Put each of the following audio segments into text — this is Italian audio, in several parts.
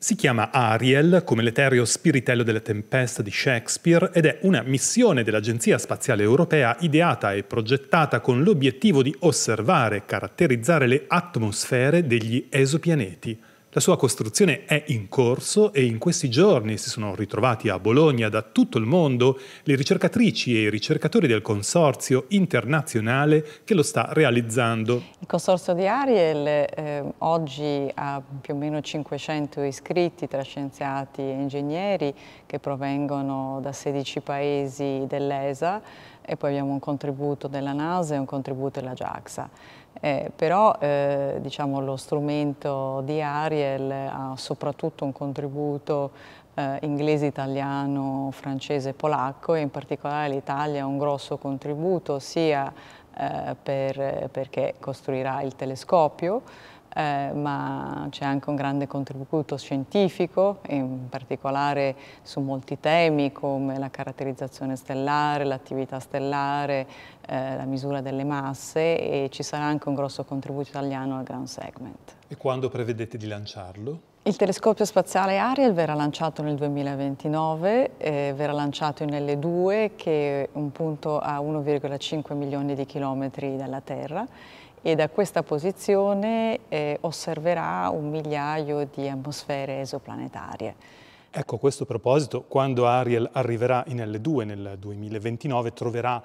Si chiama Ariel, come l'etereo spiritello della tempesta di Shakespeare, ed è una missione dell'Agenzia Spaziale Europea ideata e progettata con l'obiettivo di osservare e caratterizzare le atmosfere degli esopianeti. La sua costruzione è in corso e in questi giorni si sono ritrovati a Bologna da tutto il mondo le ricercatrici e i ricercatori del consorzio internazionale che lo sta realizzando. Il consorzio di Ariel eh, oggi ha più o meno 500 iscritti tra scienziati e ingegneri che provengono da 16 paesi dell'ESA e poi abbiamo un contributo della NASA e un contributo della JAXA. Eh, però eh, diciamo, lo strumento di Ariel ha soprattutto un contributo eh, inglese, italiano, francese e polacco e in particolare l'Italia ha un grosso contributo sia eh, per, perché costruirà il telescopio eh, ma c'è anche un grande contributo scientifico, in particolare su molti temi come la caratterizzazione stellare, l'attività stellare, eh, la misura delle masse e ci sarà anche un grosso contributo italiano al Grand Segment. E quando prevedete di lanciarlo? Il telescopio spaziale Ariel verrà lanciato nel 2029, eh, verrà lanciato in L2 che è un punto a 1,5 milioni di chilometri dalla Terra e da questa posizione eh, osserverà un migliaio di atmosfere esoplanetarie. Ecco, a questo proposito, quando Ariel arriverà in L2 nel 2029, troverà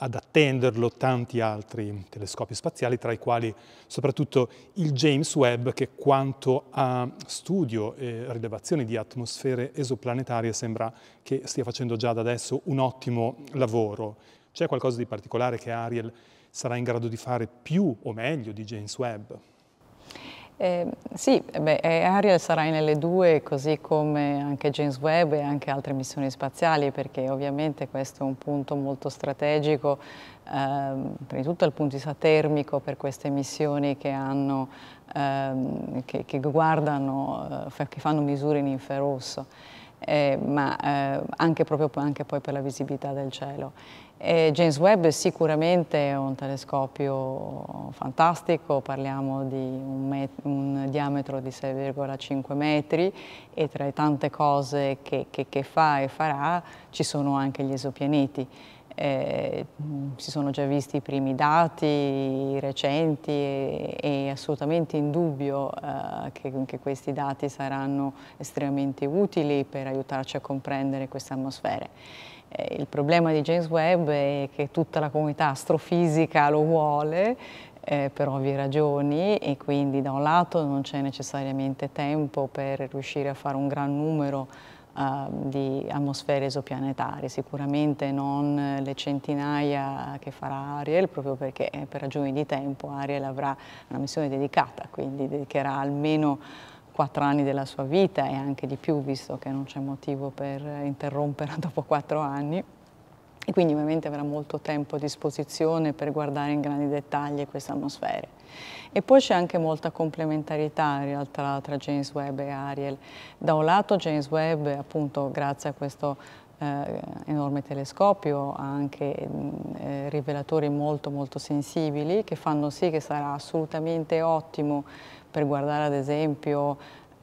ad attenderlo tanti altri telescopi spaziali, tra i quali soprattutto il James Webb, che quanto a studio e rilevazione di atmosfere esoplanetarie sembra che stia facendo già da adesso un ottimo lavoro. C'è qualcosa di particolare che Ariel sarà in grado di fare più o meglio di James Webb. Ehm, eh, sì, beh, eh, Ariel sarà in L2 così come anche James Webb e anche altre missioni spaziali perché ovviamente questo è un punto molto strategico, ehm, prima di tutto dal punto di vista termico per queste missioni che, hanno, ehm, che, che guardano, eh, che fanno misure in infrarosso eh, ma eh, anche, proprio, anche poi per la visibilità del cielo. E James Webb è sicuramente un telescopio fantastico, parliamo di un, un diametro di 6,5 metri e tra le tante cose che, che, che fa e farà ci sono anche gli esopianeti eh, mm, si sono già visti i primi dati recenti e, e assolutamente indubbio eh, che, che, questi dati saranno estremamente utili per aiutarci a comprendere queste atmosfere. Eh, il problema di James Webb è che tutta la comunità astrofisica lo vuole, eh, per ovvie ragioni e quindi da un lato non c'è necessariamente tempo per riuscire a fare un gran numero uh, di atmosfere esopianetarie, sicuramente non eh, le centinaia che farà Ariel, proprio perché eh, per ragioni di tempo Ariel avrà una missione dedicata, quindi dedicherà almeno quattro anni della sua vita e anche di più, visto che non c'è motivo per interrompere dopo quattro anni e quindi ovviamente avrà molto tempo a disposizione per guardare in grandi dettagli queste atmosfere. E poi c'è anche molta complementarità in realtà tra James Webb e Ariel. Da un lato James Webb, appunto grazie a questo eh, enorme telescopio, ha anche eh, rivelatori molto molto sensibili che fanno sì che sarà assolutamente ottimo per guardare ad esempio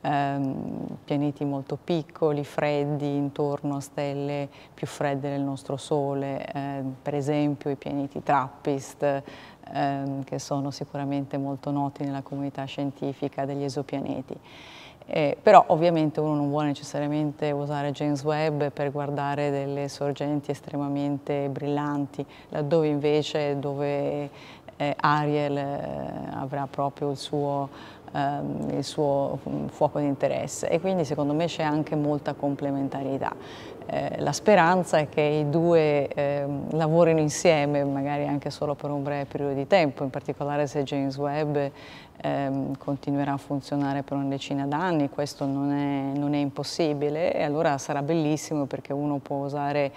ehm, pianeti molto piccoli, freddi, intorno a stelle più fredde del nostro Sole, ehm, per esempio i pianeti Trappist, ehm, che sono sicuramente molto noti nella comunità scientifica degli esopianeti. Eh, però ovviamente uno non vuole necessariamente usare James Webb per guardare delle sorgenti estremamente brillanti, laddove invece dove eh, Ariel eh, avrà proprio il suo ehm, il suo mm, fuoco di interesse e quindi secondo me c'è anche molta complementarietà. Eh, la speranza è che i due ehm, lavorino insieme, magari anche solo per un breve periodo di tempo, in particolare se James Webb ehm, continuerà a funzionare per una decina d'anni, questo non è, non è impossibile e allora sarà bellissimo perché uno può usare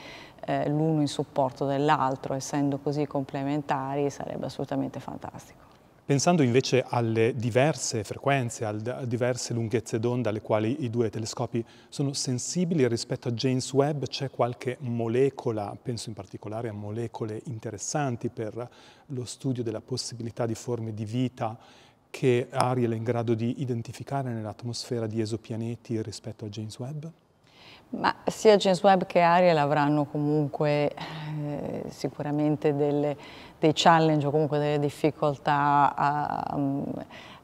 eh, l'uno in supporto dell'altro, essendo così complementari sarebbe assolutamente fantastico. Pensando invece alle diverse frequenze, alle diverse lunghezze d'onda alle quali i due telescopi sono sensibili, rispetto a James Webb c'è qualche molecola, penso in particolare a molecole interessanti per lo studio della possibilità di forme di vita che Ariel è in grado di identificare nell'atmosfera di esopianeti rispetto a James Webb? Ma sia James Webb che Ariel avranno comunque eh, sicuramente delle, dei challenge o comunque delle difficoltà a,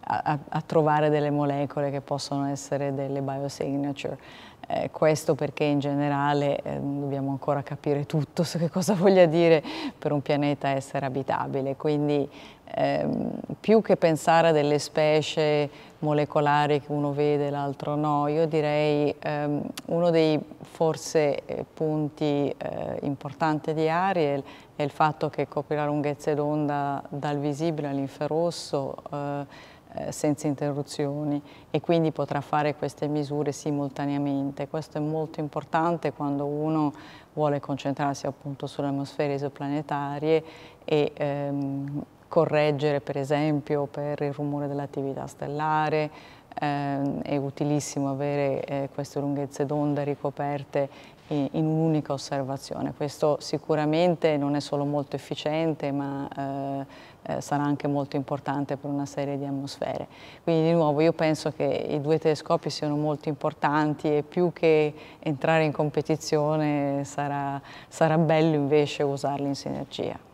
a, a trovare delle molecole che possono essere delle biosignature. Eh, questo perché in generale eh, dobbiamo ancora capire tutto su che cosa voglia dire per un pianeta essere abitabile, quindi ehm, più che pensare a delle specie molecolari che uno vede e l'altro no, io direi ehm, uno dei forse eh, punti eh, importanti di Ariel è il fatto che copre la lunghezza d'onda dal visibile all'inferrosso eh, eh, senza interruzioni e quindi potrà fare queste misure simultaneamente. Questo è molto importante quando uno vuole concentrarsi appunto sulle atmosfere esoplanetarie e ehm, correggere per esempio per il rumore dell'attività stellare, eh, è utilissimo avere eh, queste lunghezze d'onda ricoperte in, un'unica osservazione. Questo sicuramente non è solo molto efficiente ma eh, eh, sarà anche molto importante per una serie di atmosfere. Quindi di nuovo io penso che i due telescopi siano molto importanti e più che entrare in competizione sarà, sarà bello invece usarli in sinergia.